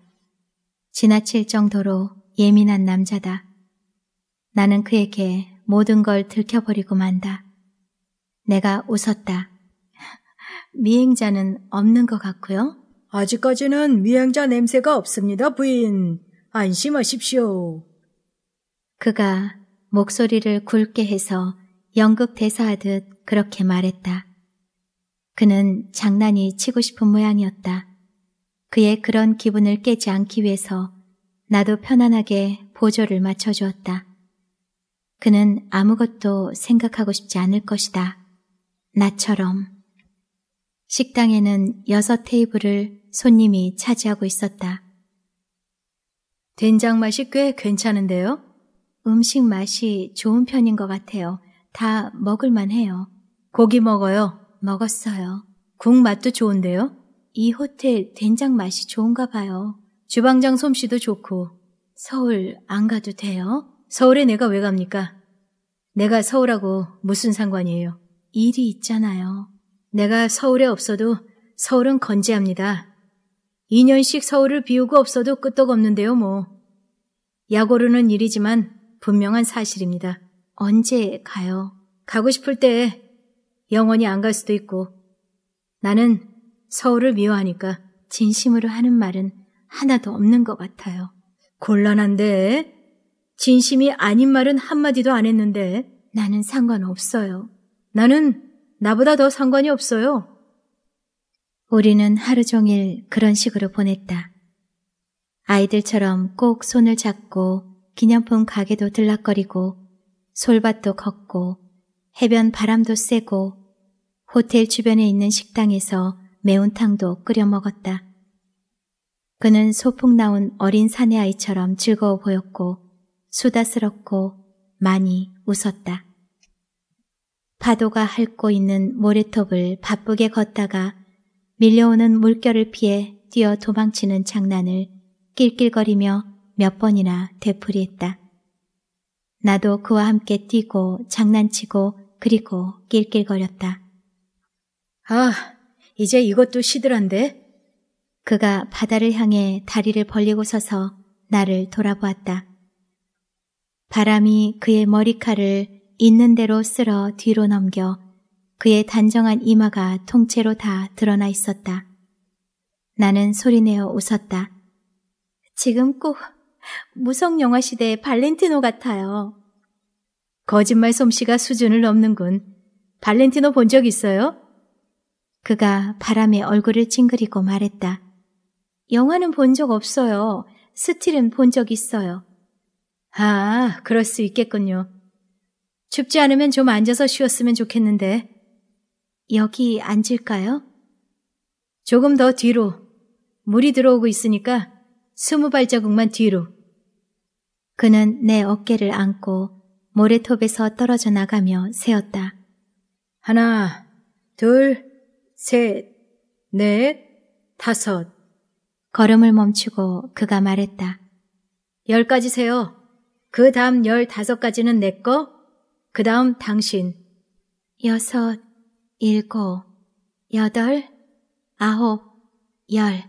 지나칠 정도로 예민한 남자다. 나는 그에게 모든 걸 들켜버리고 만다. 내가 웃었다. 미행자는 없는 것 같고요. 아직까지는 미행자 냄새가 없습니다, 부인. 안심하십시오. 그가 목소리를 굵게 해서 연극 대사하듯 그렇게 말했다. 그는 장난이 치고 싶은 모양이었다. 그의 그런 기분을 깨지 않기 위해서 나도 편안하게 보조를 맞춰주었다. 그는 아무것도 생각하고 싶지 않을 것이다. 나처럼. 식당에는 여섯 테이블을 손님이 차지하고 있었다. 된장 맛이 꽤 괜찮은데요? 음식 맛이 좋은 편인 것 같아요. 다 먹을만 해요. 고기 먹어요. 먹었어요. 국 맛도 좋은데요? 이 호텔 된장 맛이 좋은가 봐요. 주방장 솜씨도 좋고. 서울 안 가도 돼요? 서울에 내가 왜 갑니까? 내가 서울하고 무슨 상관이에요? 일이 있잖아요. 내가 서울에 없어도 서울은 건재합니다. 2년씩 서울을 비우고 없어도 끄떡없는데요, 뭐. 약오르는 일이지만 분명한 사실입니다. 언제 가요? 가고 싶을 때 영원히 안 갈 수도 있고 나는 서울을 미워하니까 진심으로 하는 말은 하나도 없는 것 같아요. 곤란한데 진심이 아닌 말은 한마디도 안 했는데 나는 상관없어요. 나는 나보다 더 상관이 없어요. 우리는 하루 종일 그런 식으로 보냈다. 아이들처럼 꼭 손을 잡고 기념품 가게도 들락거리고 솔밭도 걷고 해변 바람도 쐬고 호텔 주변에 있는 식당에서 매운탕도 끓여 먹었다. 그는 소풍 나온 어린 사내아이처럼 즐거워 보였고 수다스럽고 많이 웃었다. 파도가 핥고 있는 모래톱을 바쁘게 걷다가 밀려오는 물결을 피해 뛰어 도망치는 장난을 낄낄거리며 몇 번이나 되풀이했다. 나도 그와 함께 뛰고 장난치고 그리고 낄낄거렸다. 아, 이제 이것도 시들한데? 그가 바다를 향해 다리를 벌리고 서서 나를 돌아보았다. 바람이 그의 머리카락을 있는 대로 쓸어 뒤로 넘겨 그의 단정한 이마가 통째로 다 드러나 있었다. 나는 소리내어 웃었다. 지금 꼭 무성 영화 시대의 발렌티노 같아요. 거짓말 솜씨가 수준을 넘는군. 발렌티노 본 적 있어요? 그가 바람에 얼굴을 찡그리고 말했다. 영화는 본 적 없어요. 스틸은 본 적 있어요. 아, 그럴 수 있겠군요. 춥지 않으면 좀 앉아서 쉬었으면 좋겠는데. 여기 앉을까요? 조금 더 뒤로. 물이 들어오고 있으니까 스무 발자국만 뒤로. 그는 내 어깨를 안고 모래톱에서 떨어져 나가며 세었다. 하나, 둘, 셋, 넷, 다섯. 걸음을 멈추고 그가 말했다. 열 가지 세요. 그 다음 열 다섯 가지는 내 거, 그 다음 당신. 여섯, 일곱, 여덟, 아홉, 열.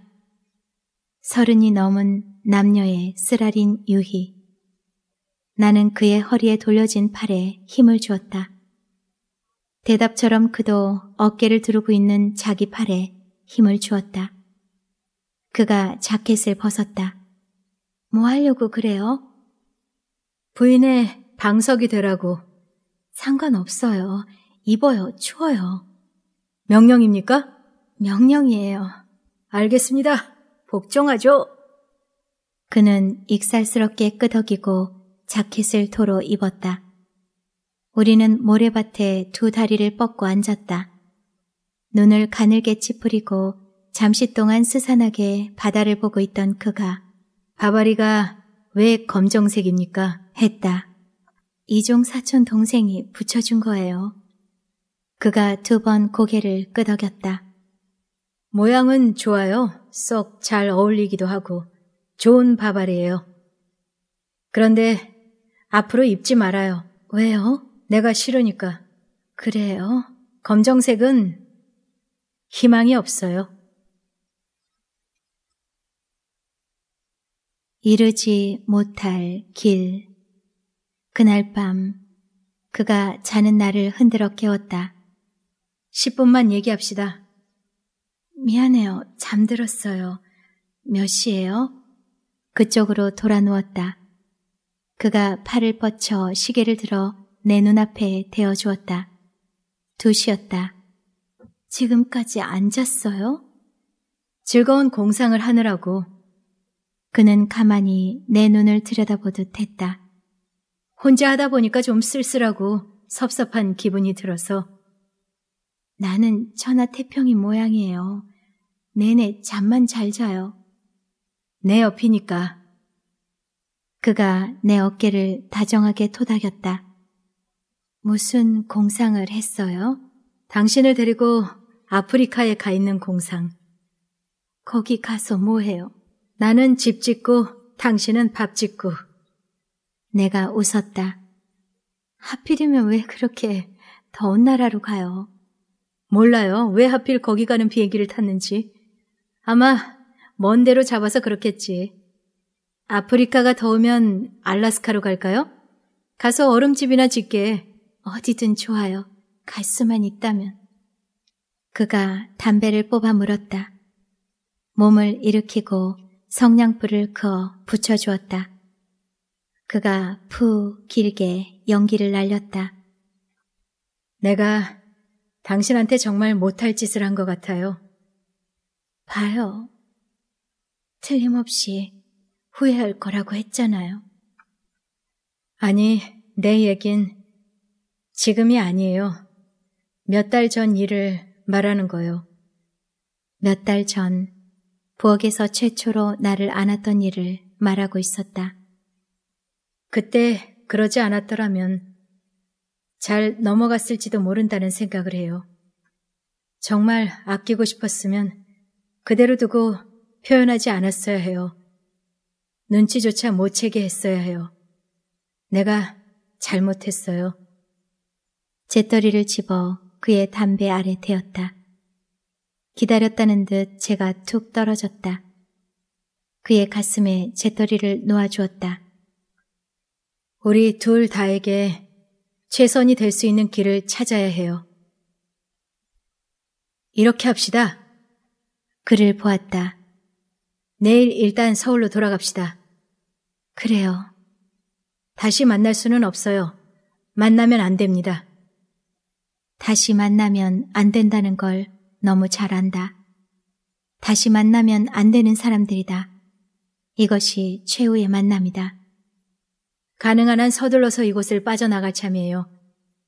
서른이 넘은 남녀의 쓰라린 유희. 나는 그의 허리에 돌려진 팔에 힘을 주었다. 대답처럼 그도 어깨를 두르고 있는 자기 팔에 힘을 주었다. 그가 자켓을 벗었다. 뭐 하려고 그래요? 부인의 방석이 되라고. 상관없어요. 입어요. 추워요. 명령입니까? 명령이에요. 알겠습니다. 복종하죠. 그는 익살스럽게 끄덕이고 자켓을 도로 입었다. 우리는 모래밭에 두 다리를 뻗고 앉았다. 눈을 가늘게 찌푸리고 잠시 동안 스산하게 바다를 보고 있던 그가 바바리가 왜 검정색입니까? 했다. 이종 사촌 동생이 붙여준 거예요. 그가 두 번 고개를 끄덕였다. 모양은 좋아요. 썩 잘 어울리기도 하고 좋은 바바리예요. 그런데 앞으로 입지 말아요. 왜요? 내가 싫으니까. 그래요? 검정색은 희망이 없어요. 이르지 못할 길 그날 밤 그가 자는 나를 흔들어 깨웠다. 10분만 얘기합시다. 미안해요. 잠들었어요. 몇시에요 그쪽으로 돌아 누웠다. 그가 팔을 뻗쳐 시계를 들어 내 눈앞에 대어 주었다. 2시였다. 지금까지 안 잤어요? 즐거운 공상을 하느라고. 그는 가만히 내 눈을 들여다보듯 했다. 혼자 하다 보니까 좀 쓸쓸하고 섭섭한 기분이 들어서 나는 천하 태평이 모양이에요. 내내 잠만 잘 자요. 내 옆이니까. 그가 내 어깨를 다정하게 토닥였다. 무슨 공상을 했어요? 당신을 데리고 아프리카에 가 있는 공상. 거기 가서 뭐해요? 나는 집 짓고 당신은 밥 짓고 내가 웃었다. 하필이면 왜 그렇게 더운 나라로 가요? 몰라요. 왜 하필 거기 가는 비행기를 탔는지. 아마 먼 데로 잡아서 그렇겠지. 아프리카가 더우면 알라스카로 갈까요? 가서 얼음집이나 짓게. 어디든 좋아요. 갈 수만 있다면. 그가 담배를 뽑아 물었다. 몸을 일으키고 성냥불을 그어 붙여주었다. 그가 푹 길게 연기를 날렸다. 내가 당신한테 정말 못할 짓을 한 것 같아요. 봐요. 틀림없이 후회할 거라고 했잖아요. 아니, 내 얘긴 지금이 아니에요. 몇 달 전 일을 말하는 거요. 몇 달 전 부엌에서 최초로 나를 안았던 일을 말하고 있었다. 그때 그러지 않았더라면 잘 넘어갔을지도 모른다는 생각을 해요. 정말 아끼고 싶었으면 그대로 두고 표현하지 않았어야 해요. 눈치조차 못 채게 했어야 해요. 내가 잘못했어요. 재떨이를 집어 그의 담배 아래 대었다. 기다렸다는 듯 제가 툭 떨어졌다. 그의 가슴에 재떨이를 놓아주었다. 우리 둘 다에게 최선이 될 수 있는 길을 찾아야 해요. 이렇게 합시다. 그를 보았다. 내일 일단 서울로 돌아갑시다. 그래요. 다시 만날 수는 없어요. 만나면 안 됩니다. 다시 만나면 안 된다는 걸 너무 잘 안다. 다시 만나면 안 되는 사람들이다. 이것이 최후의 만남이다. 가능한 한 서둘러서 이곳을 빠져나갈 참이에요.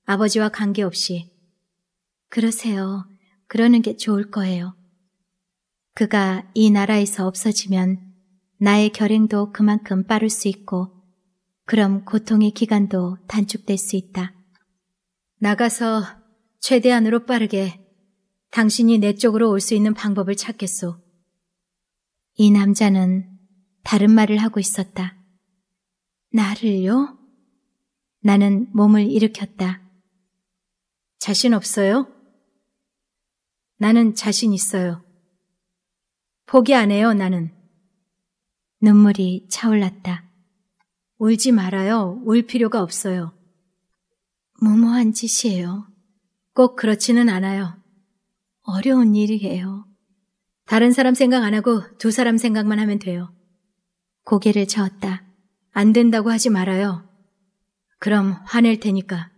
아버지와 관계없이. 그러세요. 그러는 게 좋을 거예요. 그가 이 나라에서 없어지면 나의 결행도 그만큼 빠를 수 있고 그럼 고통의 기간도 단축될 수 있다. 나가서 최대한으로 빠르게 당신이 내 쪽으로 올 수 있는 방법을 찾겠소. 이 남자는 다른 말을 하고 있었다. 나를요? 나는 몸을 일으켰다. 자신 없어요? 나는 자신 있어요. 포기 안 해요, 나는. 눈물이 차올랐다. 울지 말아요. 울 필요가 없어요. 무모한 짓이에요. 꼭 그렇지는 않아요. 어려운 일이에요. 다른 사람 생각 안 하고 두 사람 생각만 하면 돼요. 고개를 저었다. 안 된다고 하지 말아요. 그럼 화낼 테니까.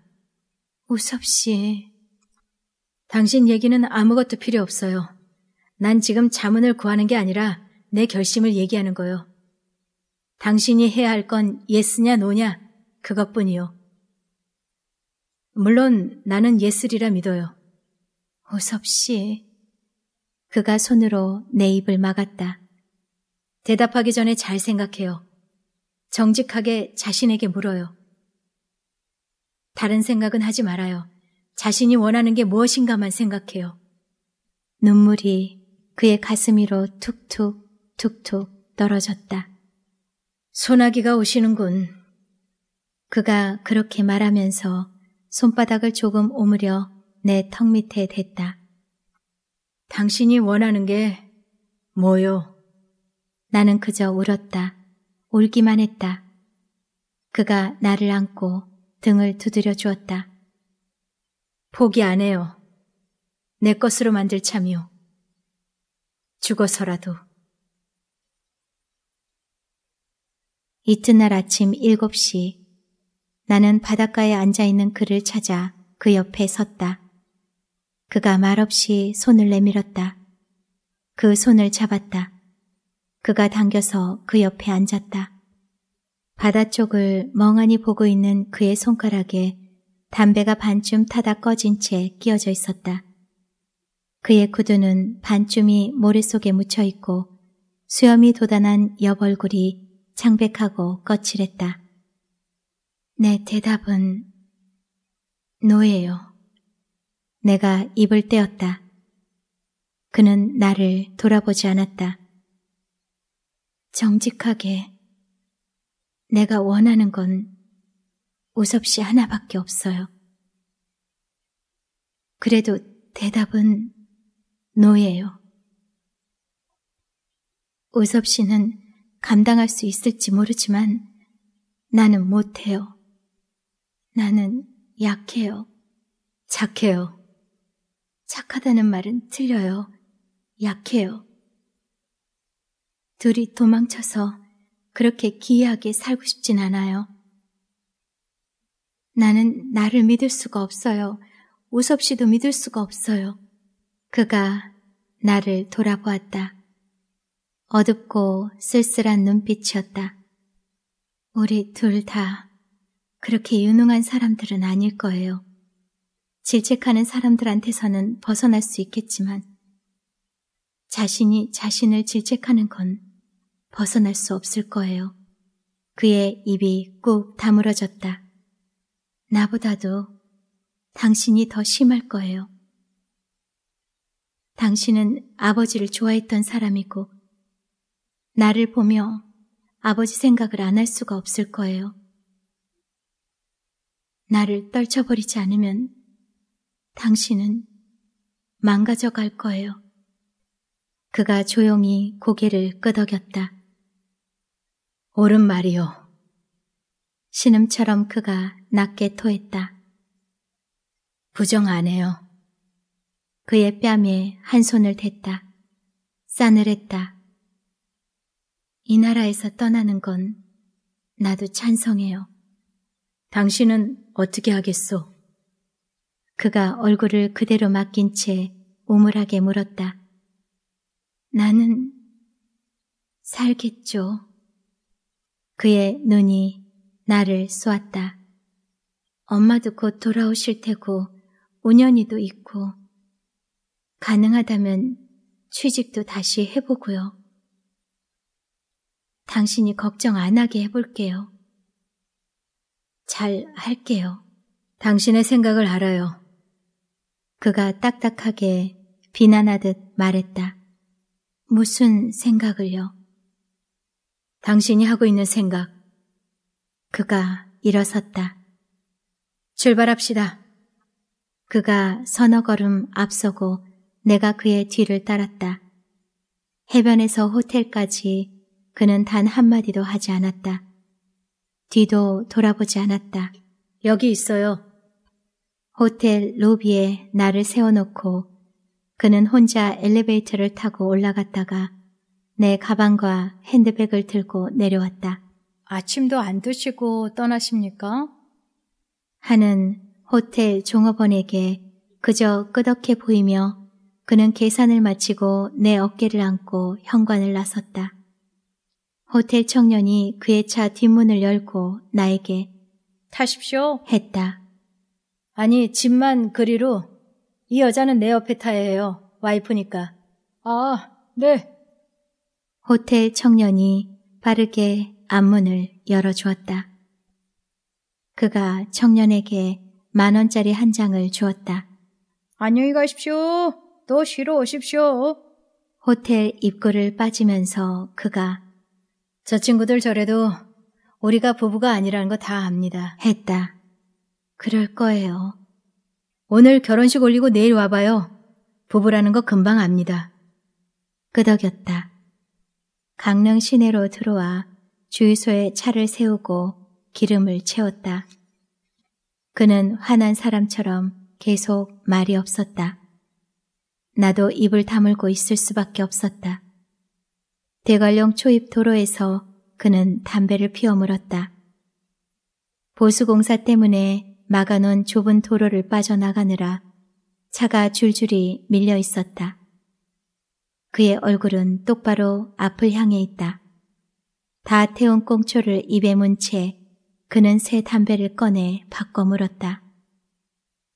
우섭 씨. 당신 얘기는 아무것도 필요 없어요. 난 지금 자문을 구하는 게 아니라 내 결심을 얘기하는 거요. 당신이 해야 할 건 예스냐 노냐 그것뿐이요. 물론 나는 예스리라 믿어요. 우섭 씨. 그가 손으로 내 입을 막았다. 대답하기 전에 잘 생각해요. 정직하게 자신에게 물어요. 다른 생각은 하지 말아요. 자신이 원하는 게 무엇인가만 생각해요. 눈물이 그의 가슴 위로 툭툭 툭툭 떨어졌다. 소나기가 오시는군. 그가 그렇게 말하면서 손바닥을 조금 오므려 내 턱 밑에 댔다. 당신이 원하는 게 뭐요? 나는 그저 울었다. 울기만 했다. 그가 나를 안고 등을 두드려 주었다. 포기 안 해요. 내 것으로 만들 참이요. 죽어서라도. 이튿날 아침 7시 나는 바닷가에 앉아있는 그를 찾아 그 옆에 섰다. 그가 말없이 손을 내밀었다. 그 손을 잡았다. 그가 당겨서 그 옆에 앉았다. 바다 쪽을 멍하니 보고 있는 그의 손가락에 담배가 반쯤 타다 꺼진 채 끼어져 있었다. 그의 구두는 반쯤이 모래 속에 묻혀 있고 수염이 돋아난 옆 얼굴이 창백하고 거칠했다. 내 대답은 노예요. 내가 입을 떼었다. 그는 나를 돌아보지 않았다. 정직하게 내가 원하는 건 우섭 씨 하나밖에 없어요. 그래도 대답은 노예요. 우섭 씨는 감당할 수 있을지 모르지만 나는 못해요. 나는 약해요. 착해요. 착하다는 말은 틀려요. 약해요. 둘이 도망쳐서 그렇게 기이하게 살고 싶진 않아요. 나는 나를 믿을 수가 없어요. 우섭 씨도 믿을 수가 없어요. 그가 나를 돌아보았다. 어둡고 쓸쓸한 눈빛이었다. 우리 둘 다 그렇게 유능한 사람들은 아닐 거예요. 질책하는 사람들한테서는 벗어날 수 있겠지만 자신이 자신을 질책하는 건 벗어날 수 없을 거예요. 그의 입이 꾹 다물어졌다. 나보다도 당신이 더 심할 거예요. 당신은 아버지를 좋아했던 사람이고 나를 보며 아버지 생각을 안 할 수가 없을 거예요. 나를 떨쳐버리지 않으면 당신은 망가져 갈 거예요. 그가 조용히 고개를 끄덕였다. 옳은 말이요. 신음처럼 그가 낮게 토했다. 부정 안 해요. 그의 뺨에 한 손을 댔다. 싸늘했다. 이 나라에서 떠나는 건 나도 찬성해요. 당신은 어떻게 하겠소? 그가 얼굴을 그대로 맡긴 채우물하게 물었다. 나는 살겠죠. 그의 눈이 나를 쏘았다. 엄마도 곧 돌아오실 테고 운연이도 있고 가능하다면 취직도 다시 해보고요. 당신이 걱정 안 하게 해볼게요. 잘 할게요. 당신의 생각을 알아요. 그가 딱딱하게 비난하듯 말했다. 무슨 생각을요? 당신이 하고 있는 생각. 그가 일어섰다. 출발합시다. 그가 서너 걸음 앞서고 내가 그의 뒤를 따랐다. 해변에서 호텔까지 그는 단 한마디도 하지 않았다. 뒤도 돌아보지 않았다. 여기 있어요. 호텔 로비에 나를 세워놓고 그는 혼자 엘리베이터를 타고 올라갔다가 내 가방과 핸드백을 들고 내려왔다. 아침도 안 드시고 떠나십니까? 하는 호텔 종업원에게 그저 끄덕해 보이며 그는 계산을 마치고 내 어깨를 안고 현관을 나섰다. 호텔 청년이 그의 차 뒷문을 열고 나에게 타십시오 했다. 아니 집만 그리로 이 여자는 내 옆에 타야 해요. 와이프니까. 아, 네. 호텔 청년이 빠르게 앞문을 열어주었다. 그가 청년에게 만 원짜리 한 장을 주었다. 안녕히 가십시오. 또 쉬러 오십시오. 호텔 입구를 빠지면서 그가 저 친구들 저래도 우리가 부부가 아니라는 거 다 압니다. 했다. 그럴 거예요. 오늘 결혼식 올리고 내일 와봐요. 부부라는 거 금방 압니다. 끄덕였다. 강릉 시내로 들어와 주유소에 차를 세우고 기름을 채웠다. 그는 화난 사람처럼 계속 말이 없었다. 나도 입을 다물고 있을 수밖에 없었다. 대관령 초입 도로에서 그는 담배를 피워 물었다. 보수공사 때문에 막아놓은 좁은 도로를 빠져나가느라 차가 줄줄이 밀려 있었다. 그의 얼굴은 똑바로 앞을 향해 있다. 다 태운 꽁초를 입에 문 채 그는 새 담배를 꺼내 바꿔 물었다.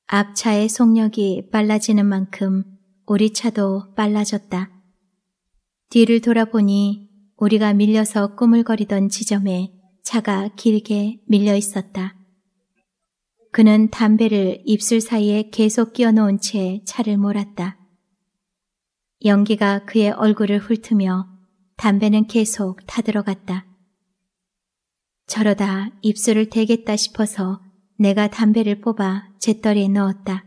앞차의 속력이 빨라지는 만큼 우리 차도 빨라졌다. 뒤를 돌아보니 우리가 밀려서 꾸물거리던 지점에 차가 길게 밀려 있었다. 그는 담배를 입술 사이에 계속 끼워놓은 채 차를 몰았다. 연기가 그의 얼굴을 훑으며 담배는 계속 타들어갔다. 저러다 입술을 대겠다 싶어서 내가 담배를 뽑아 재떨이에 넣었다.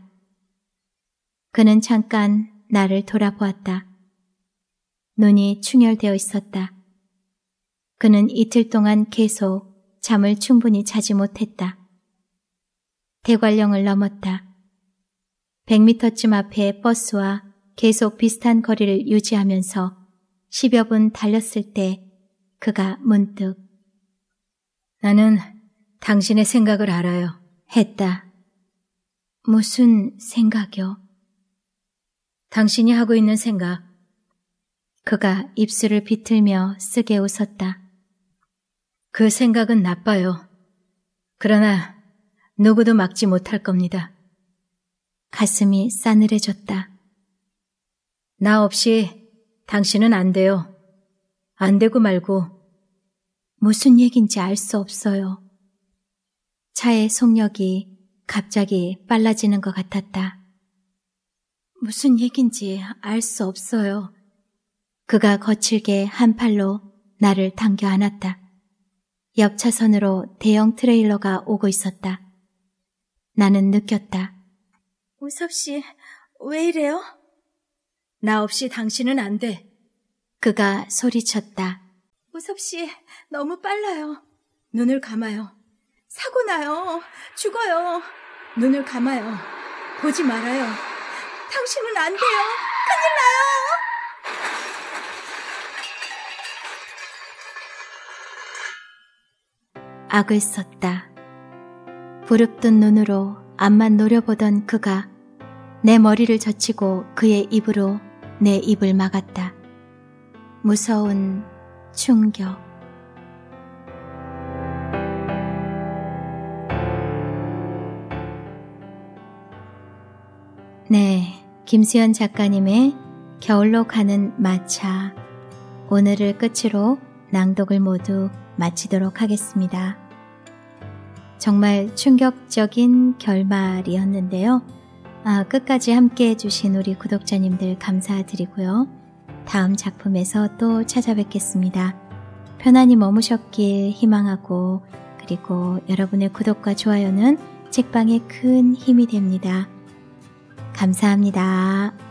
그는 잠깐 나를 돌아보았다. 눈이 충혈되어 있었다. 그는 이틀 동안 계속 잠을 충분히 자지 못했다. 대관령을 넘었다. 100m쯤 앞에 버스와 계속 비슷한 거리를 유지하면서 10여 분 달렸을 때 그가 문득 나는 당신의 생각을 알아요. 했다. 무슨 생각이요? 당신이 하고 있는 생각. 그가 입술을 비틀며 쓰게 웃었다. 그 생각은 나빠요. 그러나 누구도 막지 못할 겁니다. 가슴이 싸늘해졌다. 나 없이 당신은 안 돼요. 안 되고 말고. 무슨 얘긴지 알 수 없어요. 차의 속력이 갑자기 빨라지는 것 같았다. 무슨 얘긴지 알 수 없어요. 그가 거칠게 한 팔로 나를 당겨 안았다. 옆 차선으로 대형 트레일러가 오고 있었다. 나는 느꼈다. 우섭 씨, 왜 이래요? 나 없이 당신은 안 돼. 그가 소리쳤다. 오섭 씨, 너무 빨라요. 눈을 감아요. 사고 나요. 죽어요. 눈을 감아요. 보지 말아요. 당신은 안 돼요. 큰일 나요. 악을 썼다. 부릅뜬 눈으로 앞만 노려보던 그가 내 머리를 젖히고 그의 입으로 내 입을 막았다. 무서운 충격. 네, 김수현 작가님의 겨울로 가는 마차. 오늘을 끝으로 낭독을 모두 마치도록 하겠습니다. 정말 충격적인 결말이었는데요. 아, 끝까지 함께 해주신 우리 구독자님들 감사드리고요. 다음 작품에서 또 찾아뵙겠습니다. 편안히 머무셨길 희망하고 그리고 여러분의 구독과 좋아요는 책방에 큰 힘이 됩니다. 감사합니다.